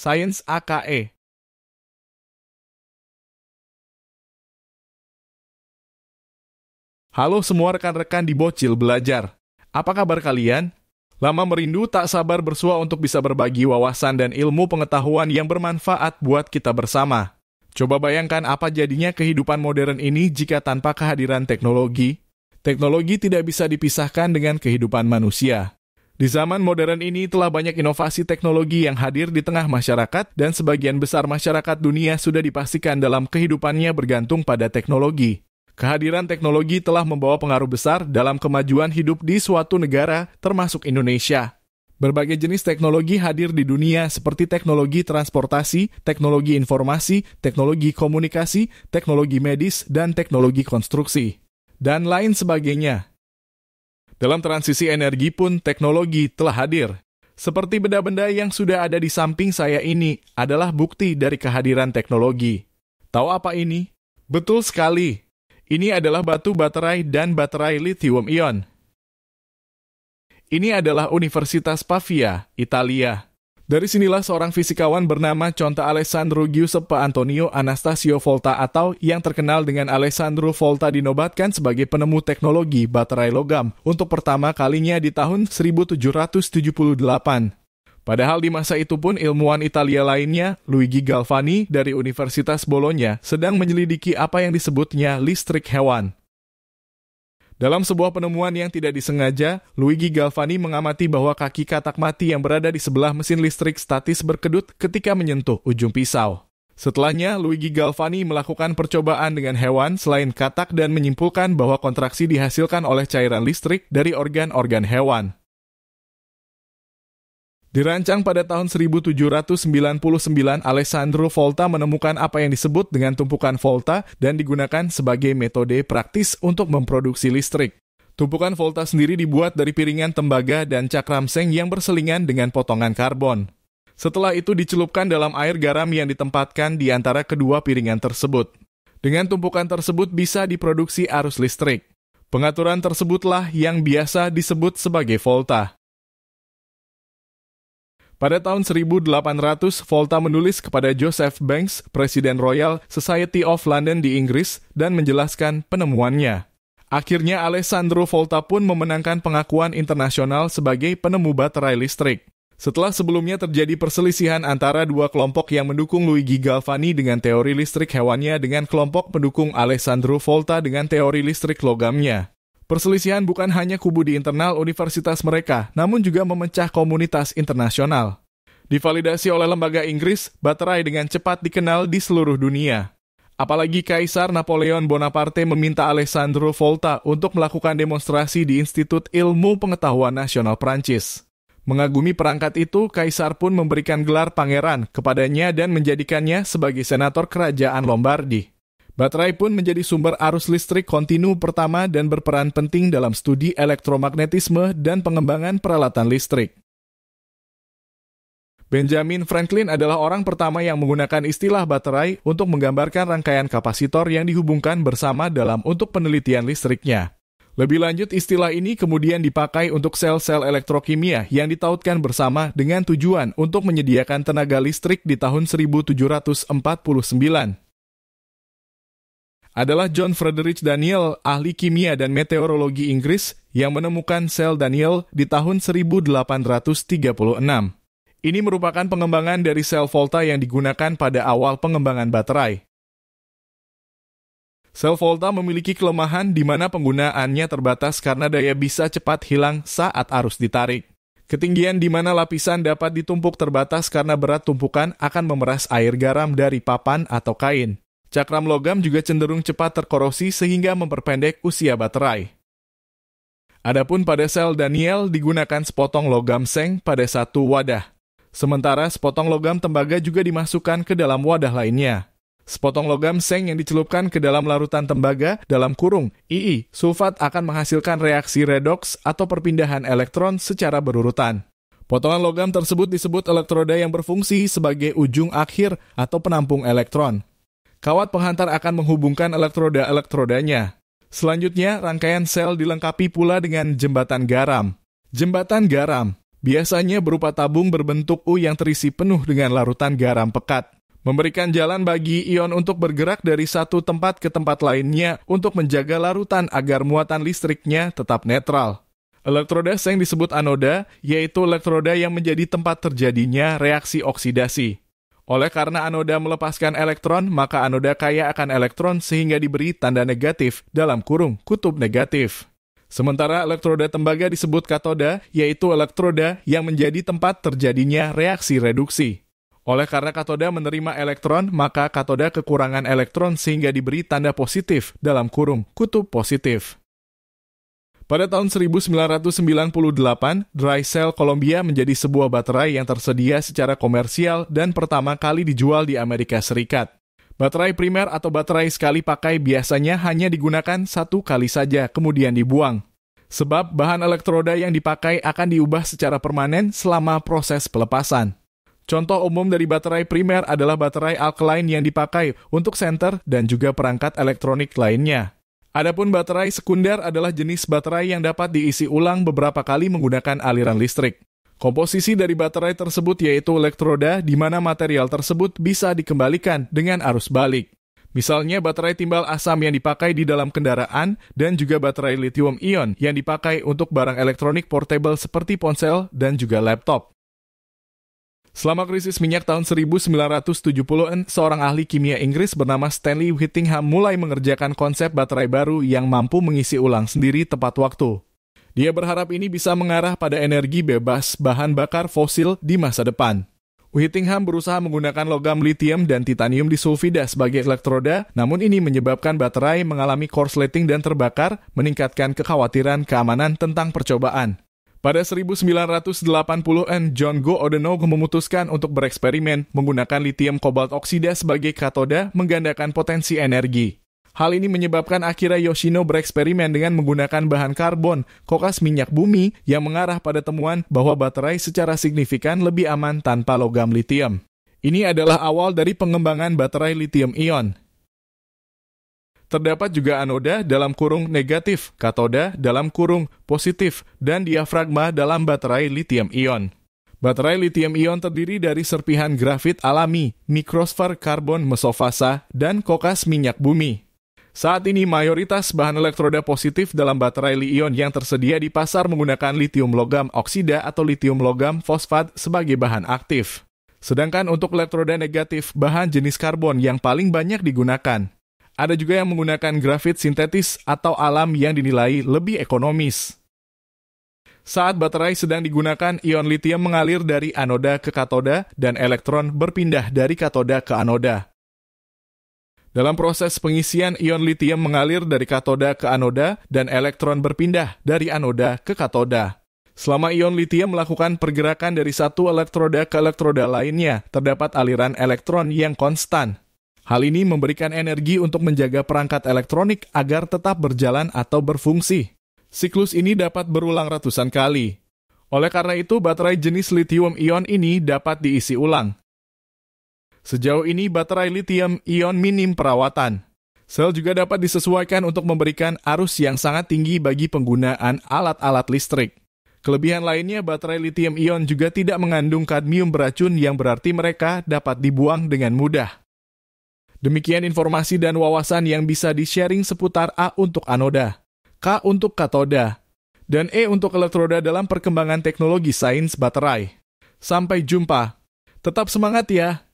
Science AKE Halo semua rekan-rekan di Bocil Belajar. Apa kabar kalian? Lama merindu tak sabar bersua untuk bisa berbagi wawasan dan ilmu pengetahuan yang bermanfaat buat kita bersama. Coba bayangkan apa jadinya kehidupan modern ini jika tanpa kehadiran teknologi. Teknologi tidak bisa dipisahkan dengan kehidupan manusia. Di zaman modern ini telah banyak inovasi teknologi yang hadir di tengah masyarakat dan sebagian besar masyarakat dunia sudah dipastikan dalam kehidupannya bergantung pada teknologi. Kehadiran teknologi telah membawa pengaruh besar dalam kemajuan hidup di suatu negara, termasuk Indonesia. Berbagai jenis teknologi hadir di dunia seperti teknologi transportasi, teknologi informasi, teknologi komunikasi, teknologi medis, dan teknologi konstruksi. Dan lain sebagainya. Dalam transisi energi pun teknologi telah hadir. Seperti benda-benda yang sudah ada di samping saya ini adalah bukti dari kehadiran teknologi. Tahu apa ini? Betul sekali. Ini adalah batu baterai dan baterai lithium ion. Ini adalah Universitas Pavia, Italia. Dari sinilah seorang fisikawan bernama Conta Alessandro Giuseppe Antonio Anastasio Volta atau yang terkenal dengan Alessandro Volta dinobatkan sebagai penemu teknologi baterai logam untuk pertama kalinya di tahun 1778. Padahal di masa itu pun ilmuwan Italia lainnya, Luigi Galvani dari Universitas Bologna, sedang menyelidiki apa yang disebutnya listrik hewan. Dalam sebuah penemuan yang tidak disengaja, Luigi Galvani mengamati bahwa kaki katak mati yang berada di sebelah mesin listrik statis berkedut ketika menyentuh ujung pisau. Setelahnya, Luigi Galvani melakukan percobaan dengan hewan selain katak dan menyimpulkan bahwa kontraksi dihasilkan oleh cairan listrik dari organ-organ hewan. Dirancang pada tahun 1799, Alessandro Volta menemukan apa yang disebut dengan tumpukan volta dan digunakan sebagai metode praktis untuk memproduksi listrik. Tumpukan volta sendiri dibuat dari piringan tembaga dan cakram seng yang berselingan dengan potongan karbon. Setelah itu dicelupkan dalam air garam yang ditempatkan di antara kedua piringan tersebut. Dengan tumpukan tersebut bisa diproduksi arus listrik. Pengaturan tersebutlah yang biasa disebut sebagai volta. Pada tahun 1800, Volta menulis kepada Joseph Banks, Presiden Royal Society of London di Inggris, dan menjelaskan penemuannya. Akhirnya Alessandro Volta pun memenangkan pengakuan internasional sebagai penemu baterai listrik. Setelah sebelumnya terjadi perselisihan antara dua kelompok yang mendukung Luigi Galvani dengan teori listrik hewannya dengan kelompok pendukung Alessandro Volta dengan teori listrik logamnya. Perselisihan bukan hanya kubu di internal universitas mereka, namun juga memecah komunitas internasional. Divalidasi oleh lembaga Inggris, baterai dengan cepat dikenal di seluruh dunia. Apalagi Kaisar Napoleon Bonaparte meminta Alessandro Volta untuk melakukan demonstrasi di Institut Ilmu Pengetahuan Nasional Prancis. Mengagumi perangkat itu, Kaisar pun memberikan gelar pangeran kepadanya dan menjadikannya sebagai senator kerajaan Lombardi. Baterai pun menjadi sumber arus listrik kontinu pertama dan berperan penting dalam studi elektromagnetisme dan pengembangan peralatan listrik. Benjamin Franklin adalah orang pertama yang menggunakan istilah baterai untuk menggambarkan rangkaian kapasitor yang dihubungkan bersama dalam untuk penelitian listriknya. Lebih lanjut, istilah ini kemudian dipakai untuk sel-sel elektrokimia yang ditautkan bersama dengan tujuan untuk menyediakan tenaga listrik di tahun 1749 adalah John Frederick Daniel, ahli kimia dan meteorologi Inggris yang menemukan sel Daniel di tahun 1836. Ini merupakan pengembangan dari sel Volta yang digunakan pada awal pengembangan baterai. Sel Volta memiliki kelemahan di mana penggunaannya terbatas karena daya bisa cepat hilang saat arus ditarik. Ketinggian di mana lapisan dapat ditumpuk terbatas karena berat tumpukan akan memeras air garam dari papan atau kain. Cakram logam juga cenderung cepat terkorosi sehingga memperpendek usia baterai. Adapun pada sel Daniel digunakan sepotong logam seng pada satu wadah. Sementara sepotong logam tembaga juga dimasukkan ke dalam wadah lainnya. Sepotong logam seng yang dicelupkan ke dalam larutan tembaga dalam kurung II sulfat akan menghasilkan reaksi redoks atau perpindahan elektron secara berurutan. Potongan logam tersebut disebut elektroda yang berfungsi sebagai ujung akhir atau penampung elektron. Kawat penghantar akan menghubungkan elektroda-elektrodanya. Selanjutnya, rangkaian sel dilengkapi pula dengan jembatan garam. Jembatan garam biasanya berupa tabung berbentuk U yang terisi penuh dengan larutan garam pekat. Memberikan jalan bagi ion untuk bergerak dari satu tempat ke tempat lainnya untuk menjaga larutan agar muatan listriknya tetap netral. Elektroda yang disebut anoda, yaitu elektroda yang menjadi tempat terjadinya reaksi oksidasi. Oleh karena anoda melepaskan elektron, maka anoda kaya akan elektron sehingga diberi tanda negatif dalam kurung kutub negatif. Sementara elektroda tembaga disebut katoda, yaitu elektroda yang menjadi tempat terjadinya reaksi reduksi. Oleh karena katoda menerima elektron, maka katoda kekurangan elektron sehingga diberi tanda positif dalam kurung kutub positif. Pada tahun 1998, dry cell Columbia menjadi sebuah baterai yang tersedia secara komersial dan pertama kali dijual di Amerika Serikat. Baterai primer atau baterai sekali pakai biasanya hanya digunakan satu kali saja, kemudian dibuang. Sebab bahan elektroda yang dipakai akan diubah secara permanen selama proses pelepasan. Contoh umum dari baterai primer adalah baterai alkaline yang dipakai untuk senter dan juga perangkat elektronik lainnya. Adapun baterai sekunder adalah jenis baterai yang dapat diisi ulang beberapa kali menggunakan aliran listrik. Komposisi dari baterai tersebut yaitu elektroda di mana material tersebut bisa dikembalikan dengan arus balik. Misalnya baterai timbal asam yang dipakai di dalam kendaraan dan juga baterai lithium ion yang dipakai untuk barang elektronik portable seperti ponsel dan juga laptop. Selama krisis minyak tahun 1970-an, seorang ahli kimia Inggris bernama Stanley Whittingham mulai mengerjakan konsep baterai baru yang mampu mengisi ulang sendiri tepat waktu. Dia berharap ini bisa mengarah pada energi bebas bahan bakar fosil di masa depan. Whittingham berusaha menggunakan logam litium dan titanium disulfida sebagai elektroda, namun ini menyebabkan baterai mengalami korsleting dan terbakar, meningkatkan kekhawatiran keamanan tentang percobaan. Pada 1980-an, John Go Odenogh memutuskan untuk bereksperimen menggunakan litium kobalt oksida sebagai katoda menggandakan potensi energi. Hal ini menyebabkan akhirnya Yoshino bereksperimen dengan menggunakan bahan karbon, kokas minyak bumi yang mengarah pada temuan bahwa baterai secara signifikan lebih aman tanpa logam litium. Ini adalah awal dari pengembangan baterai lithium ion. Terdapat juga anoda dalam kurung negatif, katoda dalam kurung positif, dan diafragma dalam baterai lithium-ion. Baterai lithium-ion terdiri dari serpihan grafit alami, mikrosfer karbon mesofasa, dan kokas minyak bumi. Saat ini mayoritas bahan elektroda positif dalam baterai li-ion yang tersedia di pasar menggunakan lithium logam oksida atau lithium logam fosfat sebagai bahan aktif. Sedangkan untuk elektroda negatif, bahan jenis karbon yang paling banyak digunakan, ada juga yang menggunakan grafit sintetis atau alam yang dinilai lebih ekonomis. Saat baterai sedang digunakan, ion litium mengalir dari anoda ke katoda dan elektron berpindah dari katoda ke anoda. Dalam proses pengisian, ion litium mengalir dari katoda ke anoda dan elektron berpindah dari anoda ke katoda. Selama ion litium melakukan pergerakan dari satu elektroda ke elektroda lainnya, terdapat aliran elektron yang konstan, Hal ini memberikan energi untuk menjaga perangkat elektronik agar tetap berjalan atau berfungsi. Siklus ini dapat berulang ratusan kali. Oleh karena itu, baterai jenis lithium-ion ini dapat diisi ulang. Sejauh ini, baterai lithium-ion minim perawatan. Sel juga dapat disesuaikan untuk memberikan arus yang sangat tinggi bagi penggunaan alat-alat listrik. Kelebihan lainnya, baterai lithium-ion juga tidak mengandung kadmium beracun yang berarti mereka dapat dibuang dengan mudah. Demikian informasi dan wawasan yang bisa di-sharing seputar A untuk anoda, K untuk katoda, dan E untuk elektroda dalam perkembangan teknologi sains baterai. Sampai jumpa. Tetap semangat ya!